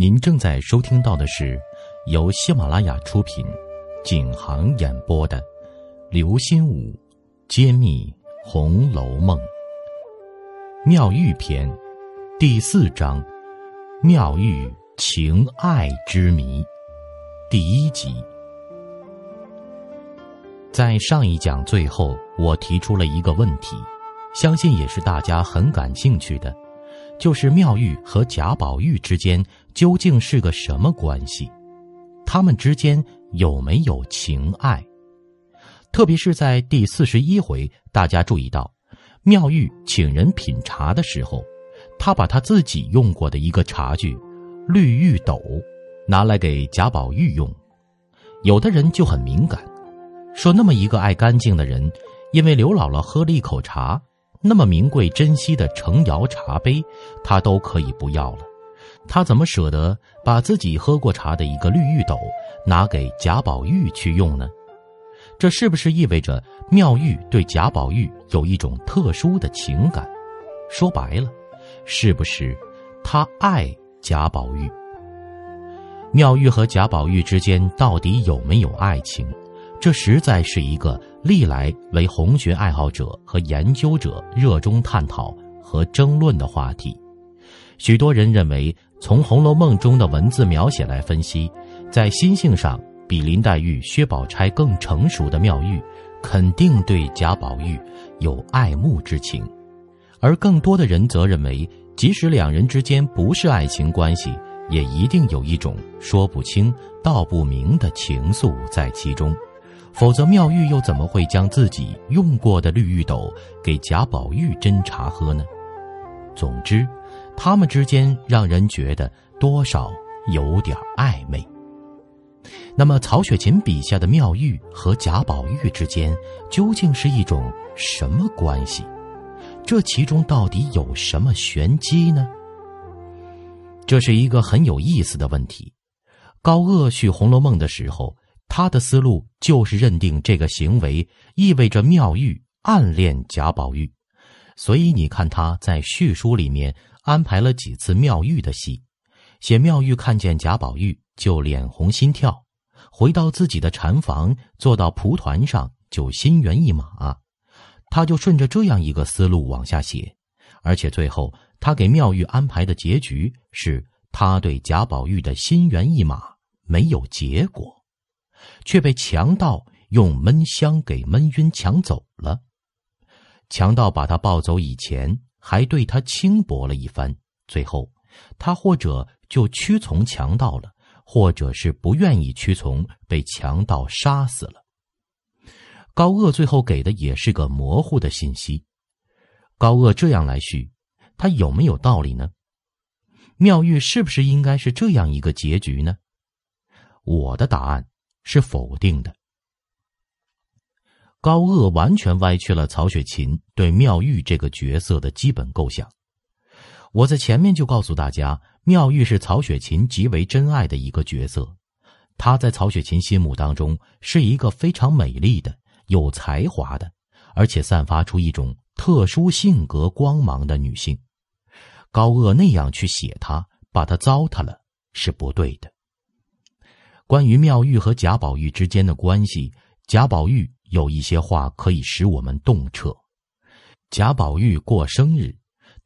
您正在收听到的是由喜马拉雅出品、景航演播的《刘心武揭秘红楼梦·妙玉篇》第四章《妙玉情爱之谜》第一集。在上一讲最后，我提出了一个问题，相信也是大家很感兴趣的，就是妙玉和贾宝玉之间。究竟是个什么关系？他们之间有没有情爱？特别是在第四十一回，大家注意到，妙玉请人品茶的时候，她把她自己用过的一个茶具，绿玉斗，拿来给贾宝玉用。有的人就很敏感，说那么一个爱干净的人，因为刘姥姥喝了一口茶，那么名贵珍惜的成窑茶杯，他都可以不要了。他怎么舍得把自己喝过茶的一个绿玉斗拿给贾宝玉去用呢？这是不是意味着妙玉对贾宝玉有一种特殊的情感？说白了，是不是他爱贾宝玉？妙玉和贾宝玉之间到底有没有爱情？这实在是一个历来为红学爱好者和研究者热衷探讨和争论的话题。许多人认为。从《红楼梦》中的文字描写来分析，在心性上比林黛玉、薛宝钗更成熟的妙玉，肯定对贾宝玉有爱慕之情。而更多的人则认为，即使两人之间不是爱情关系，也一定有一种说不清、道不明的情愫在其中。否则，妙玉又怎么会将自己用过的绿玉斗给贾宝玉斟茶喝呢？总之。他们之间让人觉得多少有点暧昧。那么，曹雪芹笔下的妙玉和贾宝玉之间究竟是一种什么关系？这其中到底有什么玄机呢？这是一个很有意思的问题。高鹗续《红楼梦》的时候，他的思路就是认定这个行为意味着妙玉暗恋贾宝玉，所以你看他在续书里面。安排了几次妙玉的戏，写妙玉看见贾宝玉就脸红心跳，回到自己的禅房，坐到蒲团上就心猿意马。他就顺着这样一个思路往下写，而且最后他给妙玉安排的结局是，他对贾宝玉的心猿意马没有结果，却被强盗用闷香给闷晕抢走了。强盗把他抱走以前。还对他轻薄了一番，最后，他或者就屈从强盗了，或者是不愿意屈从，被强盗杀死了。高鄂最后给的也是个模糊的信息。高鄂这样来续，他有没有道理呢？妙玉是不是应该是这样一个结局呢？我的答案是否定的。高鄂完全歪曲了曹雪芹对妙玉这个角色的基本构想。我在前面就告诉大家，妙玉是曹雪芹极为珍爱的一个角色，她在曹雪芹心目当中是一个非常美丽的、有才华的，而且散发出一种特殊性格光芒的女性。高鄂那样去写她，把她糟蹋了是不对的。关于妙玉和贾宝玉之间的关系，贾宝玉。有一些话可以使我们动彻。贾宝玉过生日，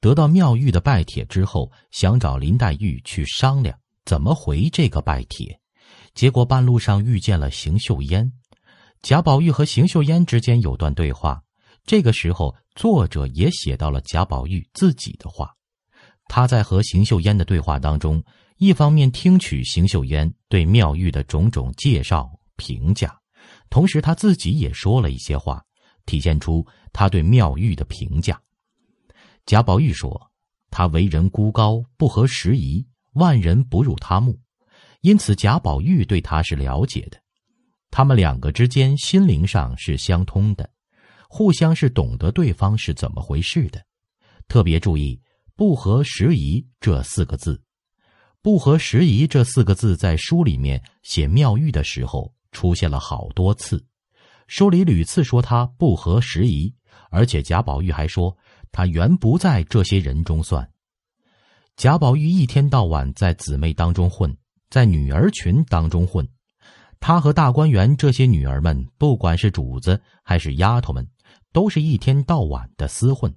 得到妙玉的拜帖之后，想找林黛玉去商量怎么回这个拜帖，结果半路上遇见了邢岫烟。贾宝玉和邢岫烟之间有段对话，这个时候作者也写到了贾宝玉自己的话。他在和邢岫烟的对话当中，一方面听取邢岫烟对妙玉的种种介绍评价。同时，他自己也说了一些话，体现出他对妙玉的评价。贾宝玉说：“他为人孤高，不合时宜，万人不入他目。”因此，贾宝玉对他是了解的。他们两个之间心灵上是相通的，互相是懂得对方是怎么回事的。特别注意“不合时宜”这四个字，“不合时宜”这四个字在书里面写妙玉的时候。出现了好多次，书里屡次说他不合时宜，而且贾宝玉还说他原不在这些人中算。贾宝玉一天到晚在姊妹当中混，在女儿群当中混，他和大观园这些女儿们，不管是主子还是丫头们，都是一天到晚的厮混，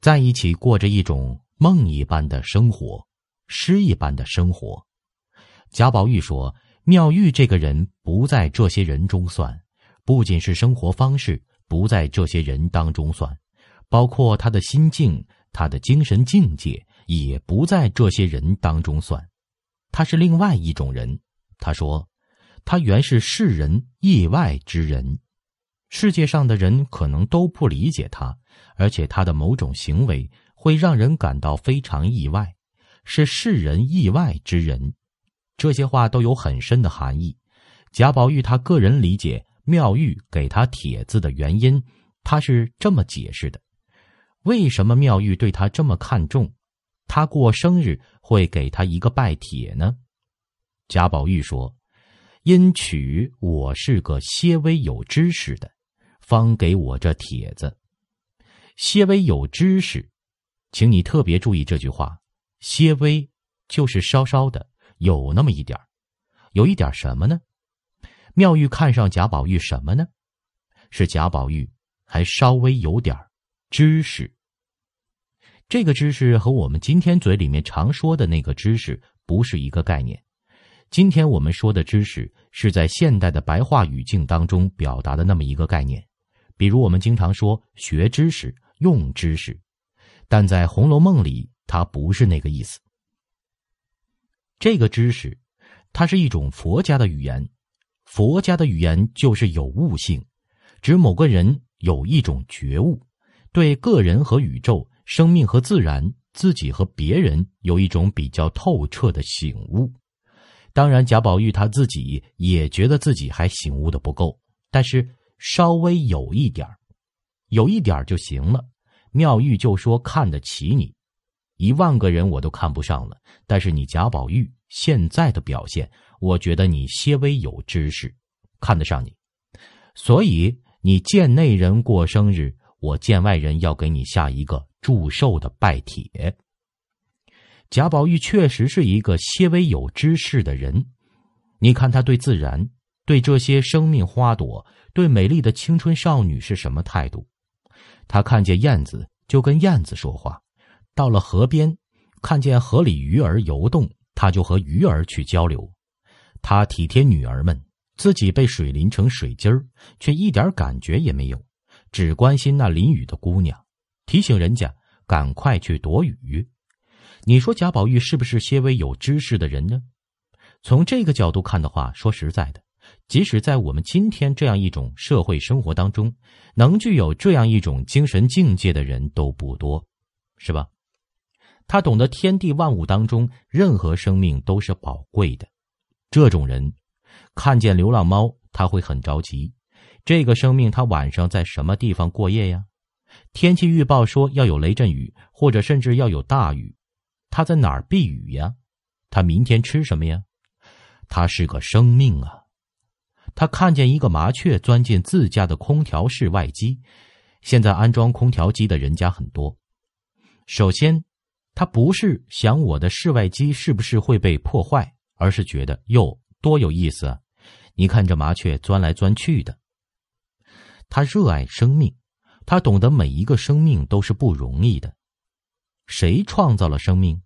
在一起过着一种梦一般的生活，诗一般的生活。贾宝玉说。妙玉这个人不在这些人中算，不仅是生活方式不在这些人当中算，包括他的心境、他的精神境界也不在这些人当中算，他是另外一种人。他说：“他原是世人意外之人，世界上的人可能都不理解他，而且他的某种行为会让人感到非常意外，是世人意外之人。”这些话都有很深的含义。贾宝玉他个人理解妙玉给他帖子的原因，他是这么解释的：为什么妙玉对他这么看重？他过生日会给他一个拜帖呢？贾宝玉说：“因取我是个些微有知识的，方给我这帖子。些微有知识，请你特别注意这句话。些微就是稍稍的。”有那么一点儿，有一点什么呢？妙玉看上贾宝玉什么呢？是贾宝玉还稍微有点知识。这个知识和我们今天嘴里面常说的那个知识不是一个概念。今天我们说的知识是在现代的白话语境当中表达的那么一个概念，比如我们经常说学知识、用知识，但在《红楼梦》里，它不是那个意思。这个知识，它是一种佛家的语言。佛家的语言就是有悟性，指某个人有一种觉悟，对个人和宇宙、生命和自然、自己和别人有一种比较透彻的醒悟。当然，贾宝玉他自己也觉得自己还醒悟的不够，但是稍微有一点儿，有一点儿就行了。妙玉就说看得起你。一万个人我都看不上了，但是你贾宝玉现在的表现，我觉得你些微有知识，看得上你。所以你见内人过生日，我见外人要给你下一个祝寿的拜帖。贾宝玉确实是一个些微有知识的人，你看他对自然、对这些生命花朵、对美丽的青春少女是什么态度？他看见燕子就跟燕子说话。到了河边，看见河里鱼儿游动，他就和鱼儿去交流。他体贴女儿们，自己被水淋成水鸡，儿，却一点感觉也没有，只关心那淋雨的姑娘，提醒人家赶快去躲雨。你说贾宝玉是不是些微有知识的人呢？从这个角度看的话，说实在的，即使在我们今天这样一种社会生活当中，能具有这样一种精神境界的人都不多，是吧？他懂得天地万物当中，任何生命都是宝贵的。这种人看见流浪猫，他会很着急。这个生命，他晚上在什么地方过夜呀？天气预报说要有雷阵雨，或者甚至要有大雨，他在哪儿避雨呀？他明天吃什么呀？他是个生命啊！他看见一个麻雀钻进自家的空调室外机，现在安装空调机的人家很多。首先。他不是想我的室外机是不是会被破坏，而是觉得哟多有意思啊！你看这麻雀钻来钻去的。他热爱生命，他懂得每一个生命都是不容易的。谁创造了生命？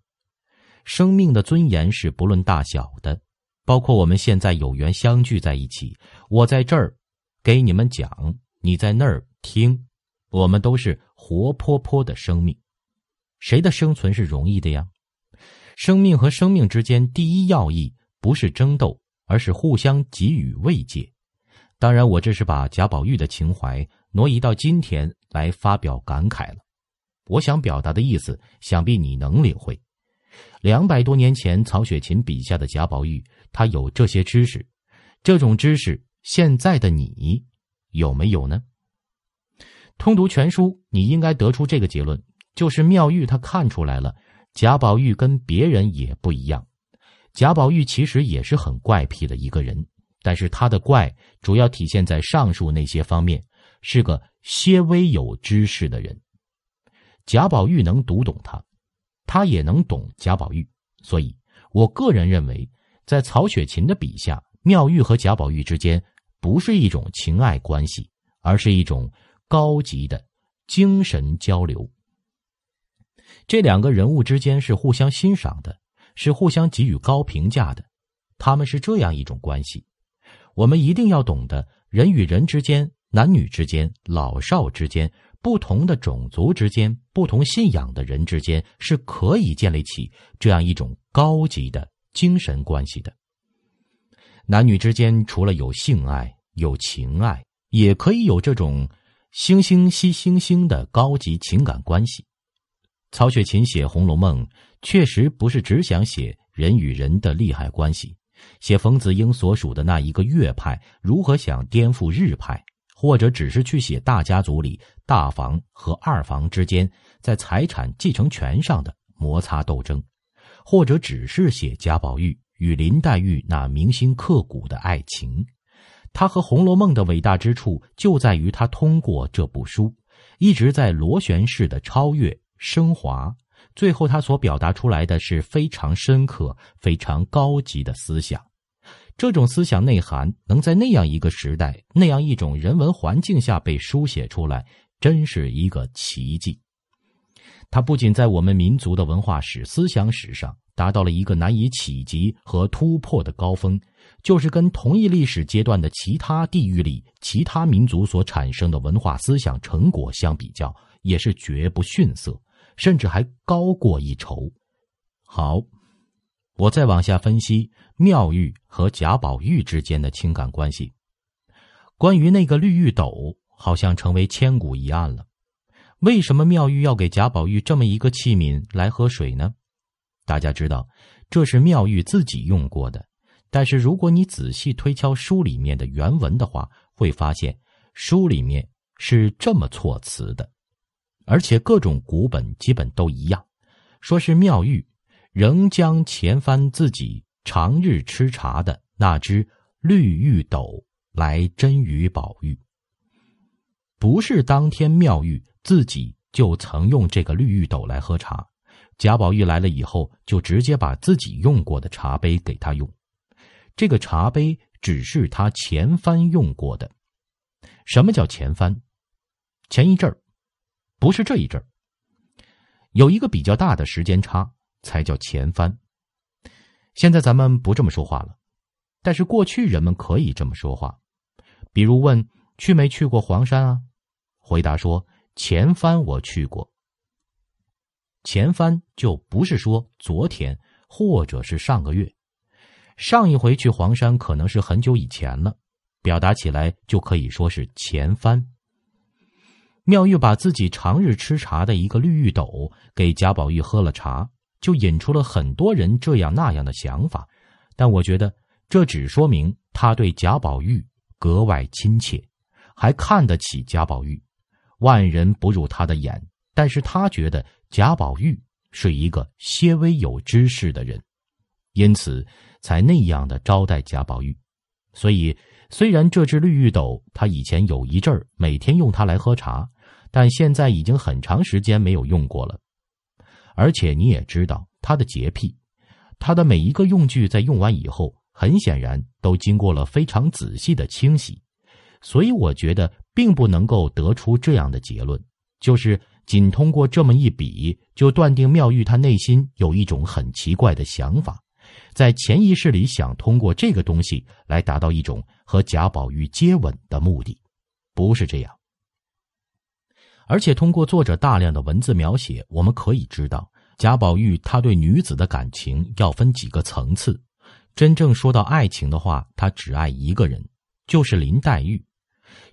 生命的尊严是不论大小的，包括我们现在有缘相聚在一起。我在这儿给你们讲，你在那儿听，我们都是活泼泼的生命。谁的生存是容易的呀？生命和生命之间，第一要义不是争斗，而是互相给予慰藉。当然，我这是把贾宝玉的情怀挪移到今天来发表感慨了。我想表达的意思，想必你能领会。两百多年前，曹雪芹笔下的贾宝玉，他有这些知识，这种知识，现在的你有没有呢？通读全书，你应该得出这个结论。就是妙玉，她看出来了，贾宝玉跟别人也不一样。贾宝玉其实也是很怪癖的一个人，但是他的怪主要体现在上述那些方面，是个些微有知识的人。贾宝玉能读懂他，他也能懂贾宝玉。所以，我个人认为，在曹雪芹的笔下，妙玉和贾宝玉之间不是一种情爱关系，而是一种高级的精神交流。这两个人物之间是互相欣赏的，是互相给予高评价的，他们是这样一种关系。我们一定要懂得，人与人之间、男女之间、老少之间、不同的种族之间、不同信仰的人之间，是可以建立起这样一种高级的精神关系的。男女之间除了有性爱、有情爱，也可以有这种惺惺惜惺惺的高级情感关系。曹雪芹写《红楼梦》，确实不是只想写人与人的利害关系，写冯子英所属的那一个乐派如何想颠覆日派，或者只是去写大家族里大房和二房之间在财产继承权上的摩擦斗争，或者只是写贾宝玉与林黛玉那铭心刻骨的爱情。他和《红楼梦》的伟大之处就在于，他通过这部书一直在螺旋式的超越。升华，最后他所表达出来的是非常深刻、非常高级的思想。这种思想内涵能在那样一个时代、那样一种人文环境下被书写出来，真是一个奇迹。它不仅在我们民族的文化史、思想史上达到了一个难以企及和突破的高峰，就是跟同一历史阶段的其他地域里、其他民族所产生的文化思想成果相比较，也是绝不逊色。甚至还高过一筹。好，我再往下分析妙玉和贾宝玉之间的情感关系。关于那个绿玉斗，好像成为千古一案了。为什么妙玉要给贾宝玉这么一个器皿来喝水呢？大家知道，这是妙玉自己用过的。但是如果你仔细推敲书里面的原文的话，会发现书里面是这么措辞的。而且各种古本基本都一样，说是妙玉仍将前番自己常日吃茶的那只绿玉斗来斟于宝玉。不是当天妙玉自己就曾用这个绿玉斗来喝茶，贾宝玉来了以后，就直接把自己用过的茶杯给他用。这个茶杯只是他前番用过的。什么叫前番？前一阵儿。不是这一阵儿，有一个比较大的时间差才叫前翻。现在咱们不这么说话了，但是过去人们可以这么说话，比如问去没去过黄山啊？回答说前翻我去过。前翻就不是说昨天或者是上个月，上一回去黄山可能是很久以前了，表达起来就可以说是前翻。妙玉把自己常日吃茶的一个绿玉斗给贾宝玉喝了茶，就引出了很多人这样那样的想法。但我觉得，这只说明他对贾宝玉格外亲切，还看得起贾宝玉，万人不入他的眼。但是他觉得贾宝玉是一个些微有知识的人，因此才那样的招待贾宝玉。所以，虽然这只绿玉斗他以前有一阵儿每天用它来喝茶。但现在已经很长时间没有用过了，而且你也知道他的洁癖，他的每一个用具在用完以后，很显然都经过了非常仔细的清洗，所以我觉得并不能够得出这样的结论，就是仅通过这么一比就断定妙玉他内心有一种很奇怪的想法，在潜意识里想通过这个东西来达到一种和贾宝玉接吻的目的，不是这样。而且通过作者大量的文字描写，我们可以知道，贾宝玉他对女子的感情要分几个层次。真正说到爱情的话，他只爱一个人，就是林黛玉。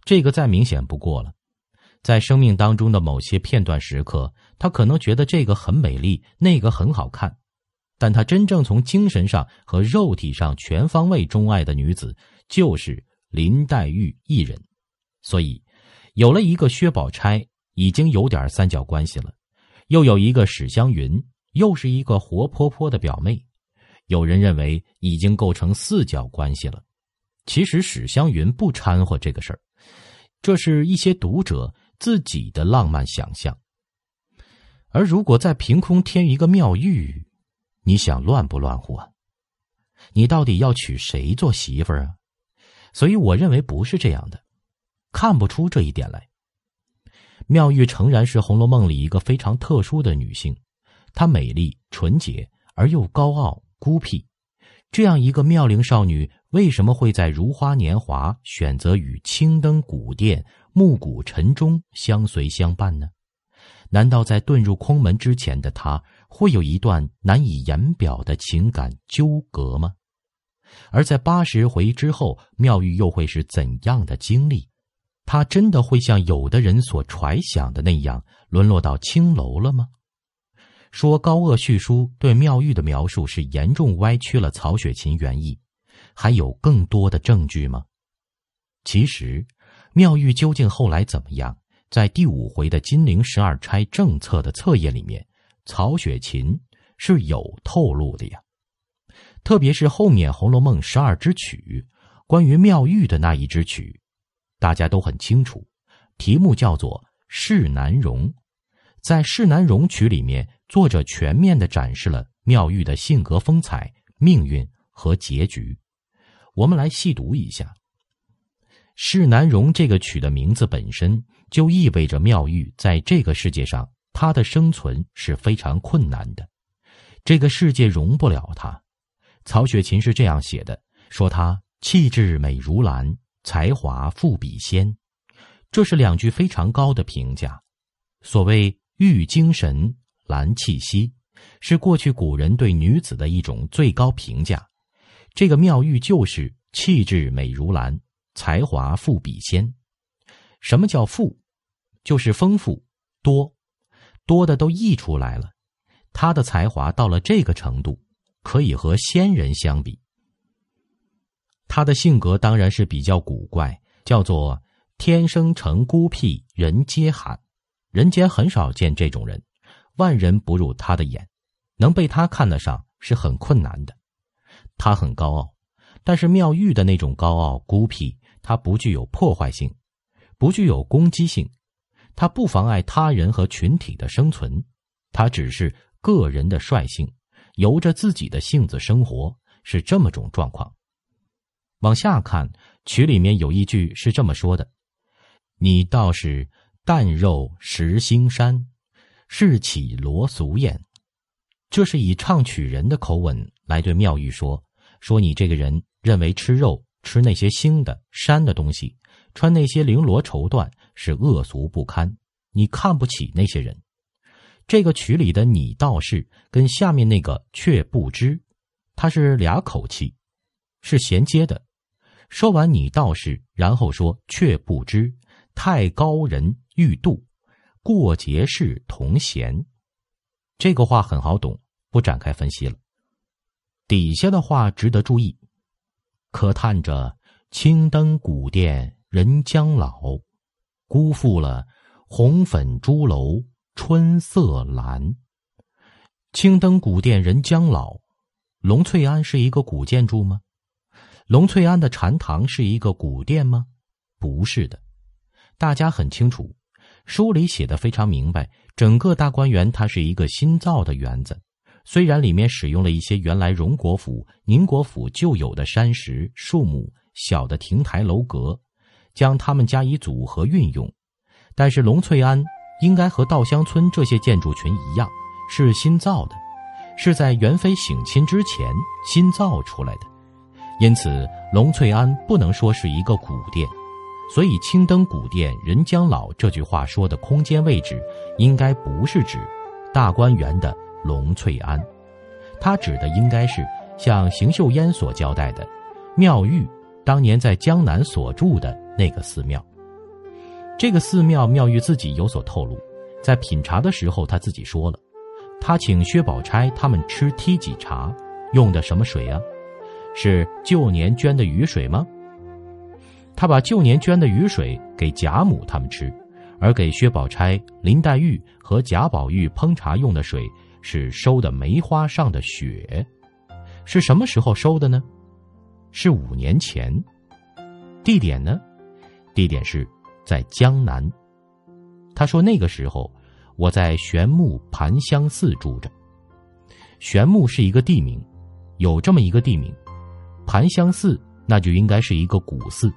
这个再明显不过了。在生命当中的某些片段时刻，他可能觉得这个很美丽，那个很好看，但他真正从精神上和肉体上全方位钟爱的女子，就是林黛玉一人。所以，有了一个薛宝钗。已经有点三角关系了，又有一个史湘云，又是一个活泼泼的表妹，有人认为已经构成四角关系了。其实史湘云不掺和这个事儿，这是一些读者自己的浪漫想象。而如果再凭空添一个妙玉，你想乱不乱乎啊？你到底要娶谁做媳妇儿啊？所以我认为不是这样的，看不出这一点来。妙玉诚然是《红楼梦》里一个非常特殊的女性，她美丽、纯洁而又高傲、孤僻。这样一个妙龄少女，为什么会在如花年华选择与青灯古殿、暮鼓晨钟相随相伴呢？难道在遁入空门之前的她会有一段难以言表的情感纠葛吗？而在八十回之后，妙玉又会是怎样的经历？他真的会像有的人所揣想的那样沦落到青楼了吗？说高鹗续书对妙玉的描述是严重歪曲了曹雪芹原意，还有更多的证据吗？其实，妙玉究竟后来怎么样，在第五回的《金陵十二钗政策的册页里面，曹雪芹是有透露的呀。特别是后面《红楼梦》十二支曲，关于妙玉的那一支曲。大家都很清楚，题目叫做《世难容》。在《世难容》曲里面，作者全面的展示了妙玉的性格、风采、命运和结局。我们来细读一下，《世难容》这个曲的名字本身就意味着妙玉在这个世界上，她的生存是非常困难的，这个世界容不了她。曹雪芹是这样写的，说她气质美如兰。才华富比仙，这是两句非常高的评价。所谓“玉精神，兰气息”，是过去古人对女子的一种最高评价。这个妙玉就是气质美如兰，才华富比仙。什么叫“富”？就是丰富，多，多的都溢出来了。她的才华到了这个程度，可以和仙人相比。他的性格当然是比较古怪，叫做“天生成孤僻，人皆罕”，人间很少见这种人，万人不入他的眼，能被他看得上是很困难的。他很高傲，但是妙玉的那种高傲孤僻，他不具有破坏性，不具有攻击性，他不妨碍他人和群体的生存，他只是个人的率性，由着自己的性子生活，是这么种状况。往下看，曲里面有一句是这么说的：“你道是啖肉食腥膻，是起罗俗眼，这是以唱曲人的口吻来对妙玉说：“说你这个人认为吃肉、吃那些腥的、膻的东西，穿那些绫罗绸缎是恶俗不堪，你看不起那些人。”这个曲里的“你道是”跟下面那个“却不知”，他是俩口气，是衔接的。说完，你倒是然后说，却不知太高人欲度，过节是同弦，这个话很好懂，不展开分析了。底下的话值得注意：可叹着青灯古殿人将老，辜负了红粉朱楼春色阑。青灯古殿人将老，龙翠庵是一个古建筑吗？龙翠庵的禅堂是一个古殿吗？不是的，大家很清楚，书里写的非常明白。整个大观园它是一个新造的园子，虽然里面使用了一些原来荣国府、宁国府旧有的山石、树木、小的亭台楼阁，将它们加以组合运用，但是龙翠庵应该和稻香村这些建筑群一样，是新造的，是在元妃省亲之前新造出来的。因此，龙翠庵不能说是一个古殿，所以“青灯古殿人将老”这句话说的空间位置，应该不是指大观园的龙翠庵，它指的应该是像邢岫烟所交代的，妙玉当年在江南所住的那个寺庙。这个寺庙，妙玉自己有所透露，在品茶的时候，他自己说了，他请薛宝钗他们吃梯己茶，用的什么水啊？是旧年捐的雨水吗？他把旧年捐的雨水给贾母他们吃，而给薛宝钗、林黛玉和贾宝玉烹茶用的水是收的梅花上的雪，是什么时候收的呢？是五年前。地点呢？地点是在江南。他说那个时候我在玄牧盘香寺住着。玄牧是一个地名，有这么一个地名。盘香寺，那就应该是一个古寺，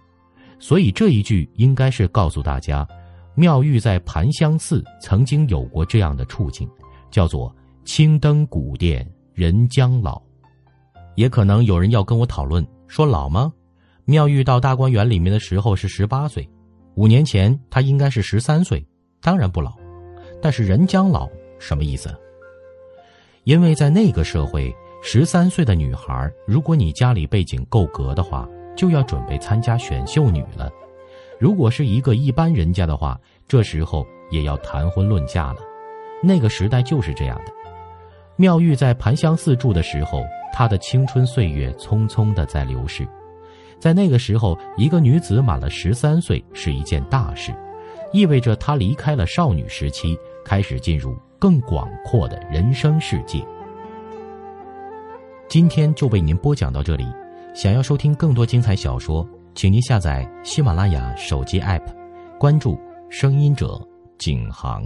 所以这一句应该是告诉大家，妙玉在盘香寺曾经有过这样的处境，叫做“青灯古殿人将老”。也可能有人要跟我讨论，说老吗？妙玉到大观园里面的时候是十八岁，五年前她应该是十三岁，当然不老。但是人将老什么意思？因为在那个社会。十三岁的女孩，如果你家里背景够格的话，就要准备参加选秀女了；如果是一个一般人家的话，这时候也要谈婚论嫁了。那个时代就是这样的。妙玉在盘香寺住的时候，她的青春岁月匆匆的在流逝。在那个时候，一个女子满了十三岁是一件大事，意味着她离开了少女时期，开始进入更广阔的人生世界。今天就为您播讲到这里，想要收听更多精彩小说，请您下载喜马拉雅手机 APP，关注“声音者”景航。